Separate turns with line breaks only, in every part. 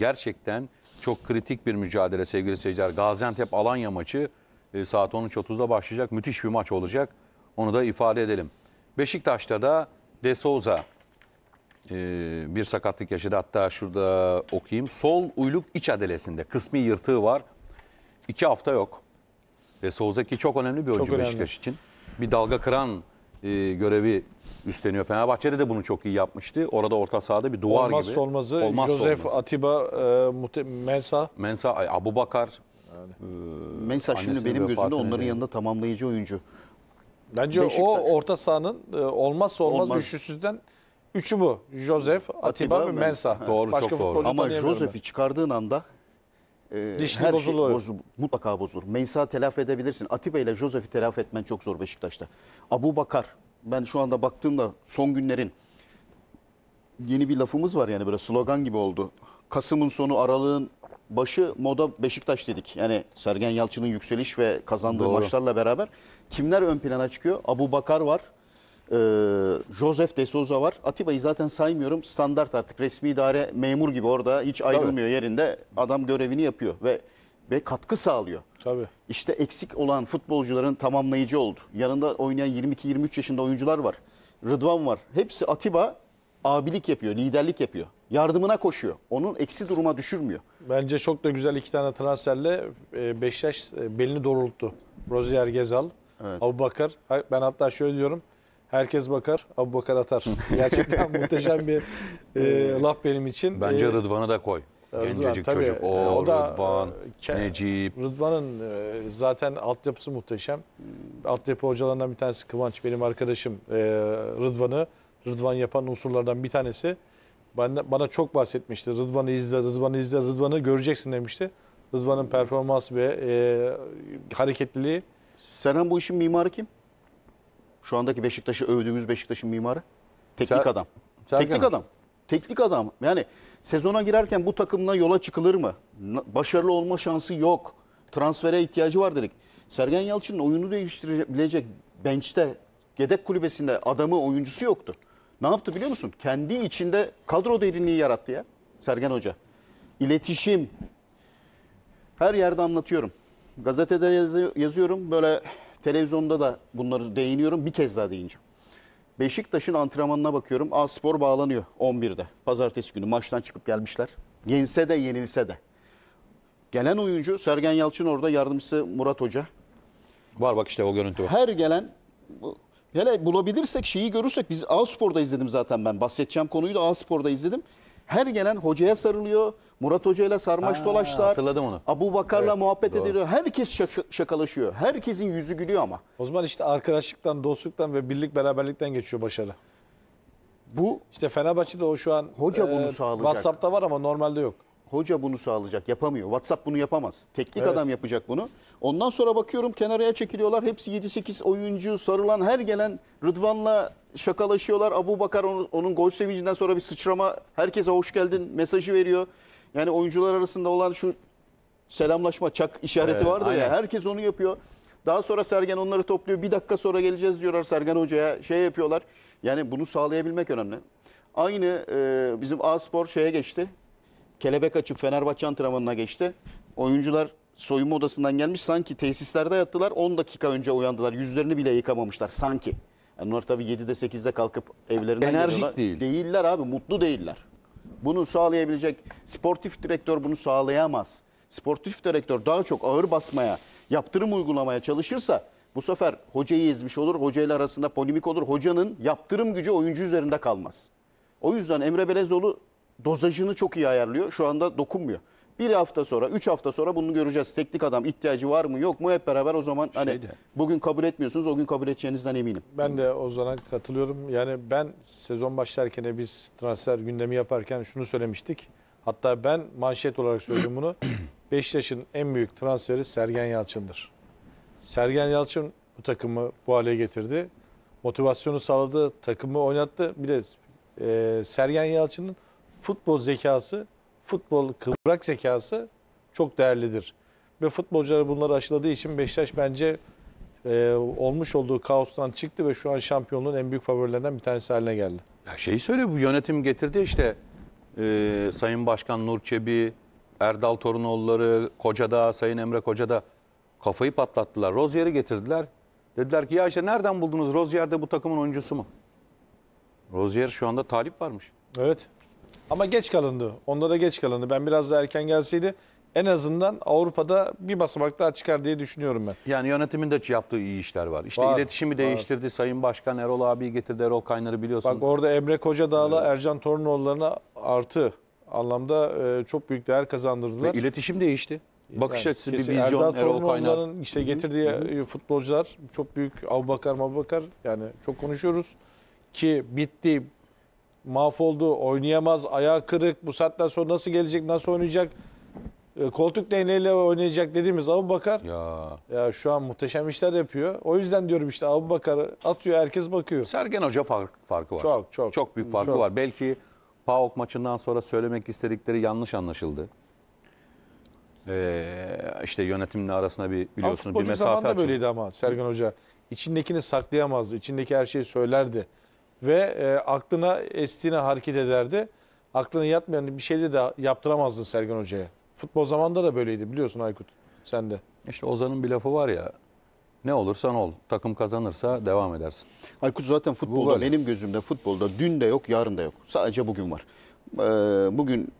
gerçekten çok kritik bir mücadele sevgili seyirciler. Gaziantep-Alanya maçı e, saat 13.30'da başlayacak. Müthiş bir maç olacak. Onu da ifade edelim. Beşiktaş'ta da De Souza e, bir sakatlık yaşadı. Hatta şurada okuyayım. Sol uyluk iç adelesinde kısmi yırtığı var. İki hafta yok. De Souza ki çok önemli bir oyuncu Beşiktaş için. Bir dalga kıran e, görevi üstleniyor. Fenerbahçe'de de bunu çok iyi yapmıştı. Orada orta sahada bir duvar Olmazsa gibi. Olmazsa olmazı Olmazsa Josef olmazı. Atiba, e, Mensa. Mensa, Abu Bakar. Yani. E, Mensa şimdi benim gözümde onların yanında
tamamlayıcı
oyuncu. Bence Beşiktaş. o
orta sahanın
e, olmazsa olmaz, olmaz. üçlüsünden üçü bu. Josef, Atiba, Atiba ve Mensa. Mensa. Doğru, Başka çok doğru. Ama Josef'i çıkardığın anda ee, Dişli her şey bozuluyor. şey bozul,
mutlaka bozulur. Meysa telafi edebilirsin. Atiba ile Josef'i telafi etmen çok zor Beşiktaş'ta. Abu Bakar ben şu anda baktığımda son günlerin yeni bir lafımız var yani böyle slogan gibi oldu. Kasım'ın sonu aralığın başı moda Beşiktaş dedik. Yani Sergen Yalçın'ın yükseliş ve kazandığı Doğru. maçlarla beraber kimler ön plana çıkıyor? Abu Bakar var e, Joseph de Souza var. Atiba'yı zaten saymıyorum. Standart artık resmi idare memur gibi orada hiç ayrılmıyor Tabii. yerinde. Adam görevini yapıyor ve ve katkı sağlıyor. Tabii. İşte eksik olan futbolcuların tamamlayıcı oldu. Yanında oynayan 22-23 yaşında oyuncular var. Rıdvan var. Hepsi Atiba abilik yapıyor, liderlik yapıyor. Yardımına koşuyor. Onun eksi
duruma düşürmüyor. Bence çok da güzel iki tane transferle e, Beşiktaş e, belini doğrulttu. Rozier Gezal, evet. Abubakar. Ben hatta şöyle diyorum herkes bakar, Abu Bakar atar. Gerçekten muhteşem bir e, laf benim için. Bence ee, Rıdvan'ı da koy. Rıdvan, Gencecik tabii, çocuk. E, o, o da, Rıdvan,
e, Necip.
Rıdvan'ın e, zaten altyapısı muhteşem. Altyapı hocalarından bir tanesi Kıvanç, benim arkadaşım e, Rıdvan'ı. Rıdvan yapan unsurlardan bir tanesi. Bana, bana çok bahsetmişti. Rıdvan'ı izle, Rıdvan'ı izle, Rıdvan'ı göreceksin demişti. Rıdvan'ın performans ve e, hareketliliği. Seren bu işin mimarı kim?
Şu andaki Beşiktaş'ı övdüğümüz Beşiktaş'ın mimarı. Teknik Ser adam. Sergen Teknik adam. Teknik adam. Yani sezona girerken bu takımla yola çıkılır mı? Başarılı olma şansı yok. Transfere ihtiyacı var dedik. Sergen Yalçın'ın oyunu değiştirebilecek bench'te, yedek kulübesinde adamı, oyuncusu yoktu. Ne yaptı biliyor musun? Kendi içinde kadro derinliği yarattı ya Sergen Hoca. İletişim. Her yerde anlatıyorum. Gazetede yazıyorum böyle Televizyonda da bunları değiniyorum. Bir kez daha değineceğim. Beşiktaş'ın antrenmanına bakıyorum. A Spor bağlanıyor 11'de. Pazartesi günü maçtan çıkıp gelmişler. Yense de yenilse de. Gelen oyuncu Sergen Yalçın orada yardımcısı Murat Hoca. Var bak işte o görüntü var. Her gelen hele bulabilirsek şeyi görürsek biz A Spor'da izledim zaten ben. Bahsedeceğim konuyu da A Spor'da izledim. Her gelen hocaya sarılıyor. Murat Hoca ile sarmaş Ha, dolaşlar. hatırladım onu. Abu Bakar'la Evet, muhabbet doğru. ediliyor. Herkes şaka- şakalaşıyor.
Herkesin yüzü gülüyor ama. O zaman işte arkadaşlıktan, dostluktan ve birlik beraberlikten geçiyor başarı. Bu İşte Fenerbahçe'de o şu an Hoca bunu e, sağlayacak. WhatsApp'ta var ama normalde yok.
Hoca bunu sağlayacak yapamıyor. WhatsApp bunu yapamaz. Teknik evet. adam yapacak bunu. Ondan sonra bakıyorum kenaraya çekiliyorlar. Hepsi 7-8 oyuncu sarılan her gelen Rıdvan'la şakalaşıyorlar. Abu Bakar onun, onun gol sevincinden sonra bir sıçrama herkese hoş geldin mesajı veriyor. Yani oyuncular arasında olan şu selamlaşma çak işareti evet, vardır aynen. ya herkes onu yapıyor. Daha sonra Sergen onları topluyor. Bir dakika sonra geleceğiz diyorlar Sergen Hoca'ya. Şey yapıyorlar. Yani bunu sağlayabilmek önemli. Aynı e, bizim A-Spor şeye geçti kelebek açıp Fenerbahçe antrenmanına geçti. Oyuncular soyunma odasından gelmiş sanki tesislerde yattılar 10 dakika önce uyandılar. Yüzlerini bile yıkamamışlar sanki. Yani onlar tabii 7'de 8'de kalkıp evlerine Enerjik geliyorlar. değil. Değiller abi mutlu değiller. Bunu sağlayabilecek sportif direktör bunu sağlayamaz. Sportif direktör daha çok ağır basmaya, yaptırım uygulamaya çalışırsa bu sefer hocayı ezmiş olur, hocayla arasında polemik olur. Hocanın yaptırım gücü oyuncu üzerinde kalmaz. O yüzden Emre Belezoğlu dozajını çok iyi ayarlıyor. Şu anda dokunmuyor. Bir hafta sonra, üç hafta sonra bunu göreceğiz. Teknik adam ihtiyacı var mı yok mu hep beraber o zaman hani Şeyde. bugün kabul etmiyorsunuz o gün kabul edeceğinizden eminim.
Ben de o zaman katılıyorum. Yani ben sezon başlarken biz transfer gündemi yaparken şunu söylemiştik. Hatta ben manşet olarak söyledim bunu. Beşiktaş'ın en büyük transferi Sergen Yalçın'dır. Sergen Yalçın bu takımı bu hale getirdi. Motivasyonu sağladı, takımı oynattı. Bir de e, Sergen Yalçın'ın futbol zekası, futbol kıvrak zekası çok değerlidir. Ve futbolcular bunları aşıladığı için Beşiktaş bence e, olmuş olduğu kaostan çıktı ve şu an şampiyonluğun en büyük favorilerinden bir tanesi
haline geldi. Ya şeyi söyle bu yönetim getirdi işte e, Sayın Başkan Nur Çebi, Erdal Torunoğulları, Kocada, Sayın Emre Kocada kafayı patlattılar. Rozier'i getirdiler. Dediler ki ya işte nereden buldunuz? Rozier de bu takımın oyuncusu mu? Rozier şu anda talip varmış. Evet. Ama geç kalındı. Onda da geç kalındı.
Ben biraz daha erken gelseydi en azından Avrupa'da bir basamak daha çıkar diye düşünüyorum ben.
Yani yönetimin de yaptığı iyi işler var. İşte Var, iletişimi var. değiştirdi. Sayın Başkan Erol abi getirdi. Erol Kaynar'ı biliyorsun. Bak orada
Emre Kocadağ'la Ercan Torunoğulları'na artı anlamda e, çok büyük değer kazandırdılar. Ve iletişim değişti. Bakış Yani açısı, bir vizyon Erdal Erol Kaynar'ın işte getirdiği e, futbolcular çok büyük Abubakar Mabubakar yani çok konuşuyoruz ki bitti mahvoldu, oynayamaz, ayağı kırık, bu saatten sonra nasıl gelecek, nasıl oynayacak, e, koltuk değneğiyle oynayacak dediğimiz Abu Bakar Ya. ya şu an muhteşem işler yapıyor. O yüzden diyorum işte Abu Bakar'ı
atıyor, herkes bakıyor. Sergen Hoca fark, farkı var. Çok, çok. Çok büyük farkı Çok. var. Belki PAOK maçından sonra söylemek istedikleri yanlış anlaşıldı. Ee, işte yönetimle arasında bir Ama biliyorsunuz bir futbolcu mesafe zamanında açıldı. böyleydi
ama Sergen Hoca. İçindekini saklayamazdı, içindeki her şeyi söylerdi ve e, aklına estiğine hareket ederdi. Aklına yatmayan bir şeyle de yaptıramazdın
Sergen Hoca'ya. Futbol zamanında da böyleydi biliyorsun Aykut. Sen de. İşte Ozan'ın bir lafı var ya. Ne olursan ol. Takım kazanırsa devam edersin. Aykut zaten futbolda Bu benim
gözümde futbolda dün de yok yarın da yok. Sadece bugün var. Ee, bugün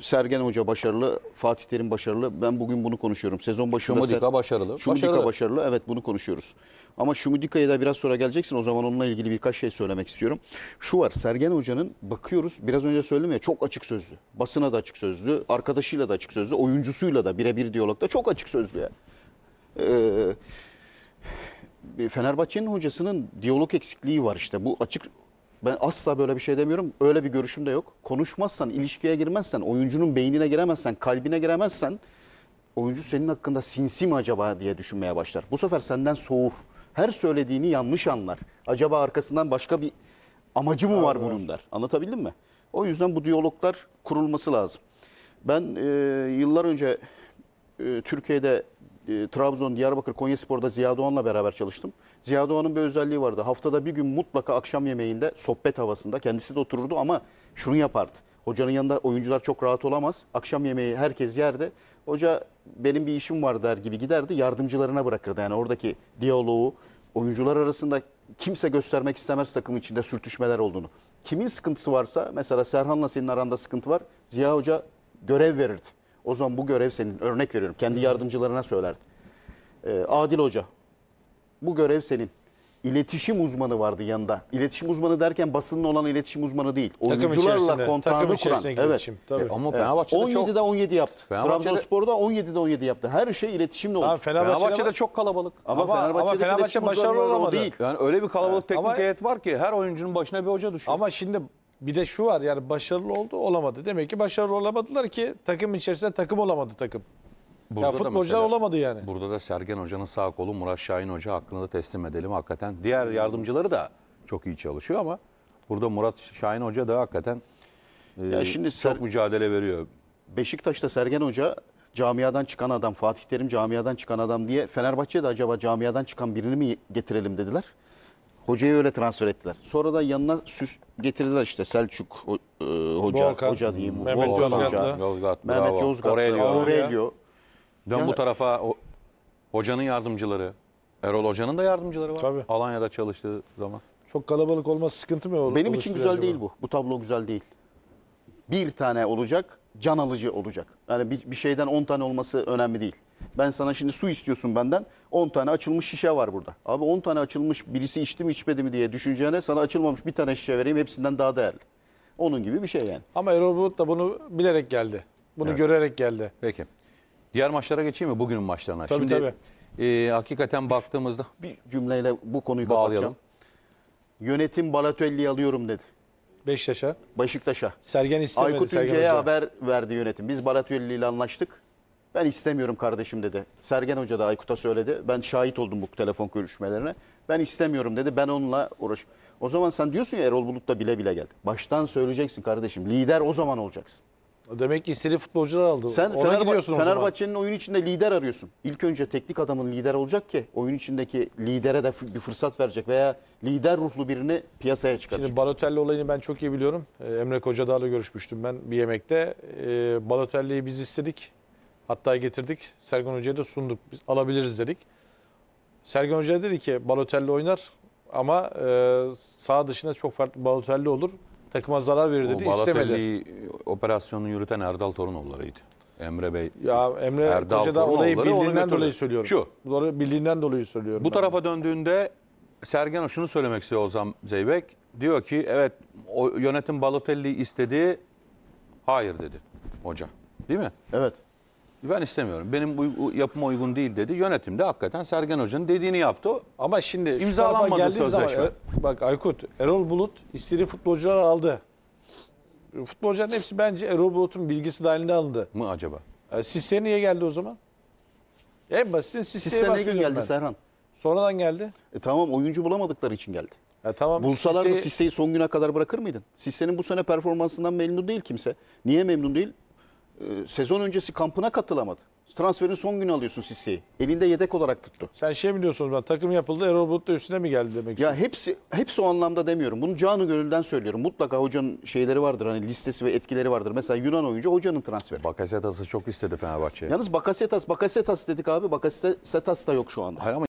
Sergen Hoca başarılı, Fatih Terim başarılı. Ben bugün bunu konuşuyorum. Sezon başında Şumudika Ser... başarılı. Şumudika başarılı. başarılı. Evet bunu konuşuyoruz. Ama Şumudika'ya da biraz sonra geleceksin. O zaman onunla ilgili birkaç şey söylemek istiyorum. Şu var Sergen Hoca'nın bakıyoruz biraz önce söyledim ya çok açık sözlü. Basına da açık sözlü, arkadaşıyla da açık sözlü, oyuncusuyla da birebir diyalogda çok açık sözlü yani. Ee, Fenerbahçe'nin hocasının diyalog eksikliği var işte. Bu açık ben asla böyle bir şey demiyorum. Öyle bir görüşüm de yok. Konuşmazsan, ilişkiye girmezsen, oyuncunun beynine giremezsen, kalbine giremezsen oyuncu senin hakkında sinsi mi acaba diye düşünmeye başlar. Bu sefer senden soğur. Her söylediğini yanlış anlar. Acaba arkasından başka bir amacı mı var bunun der. Anlatabildim mi? O yüzden bu diyaloglar kurulması lazım. Ben e, yıllar önce e, Türkiye'de e, Trabzon, Diyarbakır, Konyaspor'da Ziya Doğan'la beraber çalıştım. Ziya Doğan'ın bir özelliği vardı. Haftada bir gün mutlaka akşam yemeğinde sohbet havasında kendisi de otururdu ama şunu yapardı. Hocanın yanında oyuncular çok rahat olamaz. Akşam yemeği herkes yerde. Hoca benim bir işim var der gibi giderdi. Yardımcılarına bırakırdı. Yani oradaki diyaloğu oyuncular arasında kimse göstermek istemez takım içinde sürtüşmeler olduğunu. Kimin sıkıntısı varsa mesela Serhan'la senin aranda sıkıntı var. Ziya Hoca görev verirdi. O zaman bu görev senin. Örnek veriyorum. Kendi yardımcılarına söylerdi. Ee, Adil Hoca. Bu görev senin. İletişim uzmanı vardı yanında. İletişim uzmanı derken basının olan iletişim uzmanı değil. Takım içerisinde, Oyuncularla kontağını takım kuran. Evet. iletişim, e, tabii. Ama Fenerbahçe'de çok... 17'de 17 yaptı. Trabzonspor'da 17'de 17 yaptı. Her şey iletişimle oldu. Abi Fenerbahçe'de, Fenerbahçe'de çok
kalabalık. ama, ama- ama iletişim başarılı uzmanları olamadı. değil. Yani öyle bir kalabalık teknik Ama- heyet var ki
her oyuncunun başına bir hoca düşüyor. Ama şimdi bir de şu var yani başarılı oldu olamadı. Demek ki başarılı olamadılar ki takım içerisinde takım olamadı takım.
Burada ya futbolcular mesela- olamadı yani. Burada da Sergen Hoca'nın sağ kolu Murat Şahin Hoca hakkında da teslim edelim hakikaten. Diğer yardımcıları da çok iyi çalışıyor ama burada Murat Şahin Hoca da hakikaten e, şimdi çok Ser- mücadele veriyor.
Beşiktaş'ta Sergen Hoca camiadan çıkan adam, Fatih Terim camiadan çıkan adam diye Fenerbahçe'de acaba camiadan çıkan birini mi getirelim dediler. Hocayı öyle transfer ettiler. Sonra da yanına süs getirdiler işte Selçuk e, Hoca, Volkan. Hoca diyeyim. Mehmet Volkan Yozgatlı. Yozgat,
Mehmet bravo. Yozgatlı, Aurelio. Dön Ya- bu tarafa o, hocanın yardımcıları. Erol Hoca'nın da yardımcıları var. Tabii. Alanya'da çalıştığı zaman.
Çok kalabalık olması sıkıntı mı olur? Benim için güzel acaba? değil
bu. Bu tablo güzel değil. Bir tane olacak, can alıcı olacak. Yani bir, bir şeyden 10 tane olması önemli değil. Ben sana şimdi su istiyorsun benden. 10 tane açılmış şişe var burada. Abi 10 tane açılmış birisi içti mi içmedi mi diye düşüneceğine sana açılmamış bir tane şişe vereyim hepsinden daha değerli. Onun gibi bir şey yani.
Ama Erol Bulut da bunu bilerek geldi.
Bunu Evet. görerek geldi. Peki. Diğer maçlara geçeyim mi? Bugünün maçlarına. Tabii, Şimdi e, hakikaten baktığımızda Bir cümleyle bu konuyu Bağlayalım. kapatacağım. Yönetim Balatelli'yi
alıyorum dedi. Beşiktaş'a. Beşiktaş'a. Sergen istemedi. Aykut Sergen haber verdi yönetim. Biz Balatelli ile anlaştık. Ben istemiyorum kardeşim dedi. Sergen Hoca da Aykut'a söyledi. Ben şahit oldum bu telefon görüşmelerine. Ben istemiyorum dedi. Ben onunla uğraş. O zaman sen diyorsun ya Erol Bulut da bile bile geldi. Baştan söyleyeceksin kardeşim. Lider o zaman olacaksın.
Demek ki istediği futbolcular aldı. Sen Ona Fenerbahçe, gidiyorsun Fenerbahçe'nin
oyun içinde lider arıyorsun. İlk önce teknik adamın lider olacak ki oyun içindeki lidere de bir fırsat verecek veya lider ruhlu birini piyasaya çıkaracak. Şimdi
Balotelli olayını ben çok iyi biliyorum. Ee, Emre Kocadağ'la görüşmüştüm ben bir yemekte. Ee, Balotelli'yi biz istedik. Hatta getirdik Sergen Hoca'ya da sunduk. Biz alabiliriz dedik. Sergen Hoca dedi ki Balotelli oynar ama e, sağ dışına çok farklı Balotelli olur. Takıma zarar verir dedi. O Balotelli
istemedi. operasyonunu yürüten Erdal Torunoğulları'ydı. Emre Bey. Ya Emre Erdal Hoca da orayı bildiğinden dolayı söylüyorum. Şu.
Doğru bildiğinden dolayı söylüyorum. Bu ben. tarafa
döndüğünde Sergen şunu söylemek istiyor Ozan Zeybek. Diyor ki evet o yönetim balotelli istedi. Hayır dedi hoca. Değil mi? Evet. Ben istemiyorum. Benim uy- yapıma uygun değil dedi. Yönetim de hakikaten Sergen Hoca'nın dediğini yaptı. Ama şimdi imzalanmadı sözleşme. Zaman,
bak Aykut, Erol Bulut istediği futbolcular aldı. Futbolcuların hepsi bence Erol Bulut'un bilgisi dahilinde alındı. Mı acaba? E, Sisse niye geldi o zaman? En basitin Sisse'ye Sisse ne gün geldi ben. Serhan? Sonradan geldi. E tamam oyuncu bulamadıkları için geldi. Ya e, tamam. Bulsalar da Sisse'yi
son güne kadar bırakır mıydın? Sisse'nin bu sene performansından memnun değil kimse. Niye memnun değil? E, sezon öncesi kampına katılamadı. Transferin son günü alıyorsun Sisi'yi. Elinde yedek olarak tuttu.
Sen şey mi diyorsun ben takım yapıldı Erol Bulut da üstüne mi geldi demek
Ya hepsi hepsi o anlamda demiyorum. Bunu canı gönülden söylüyorum. Mutlaka hocanın şeyleri vardır. Hani listesi ve etkileri vardır. Mesela Yunan oyuncu hocanın transferi.
Bakasetas'ı çok istedi Fenerbahçe.
Yalnız Bakasetas, Bakasetas dedik abi. Bakasetas da yok şu anda. Hayır ama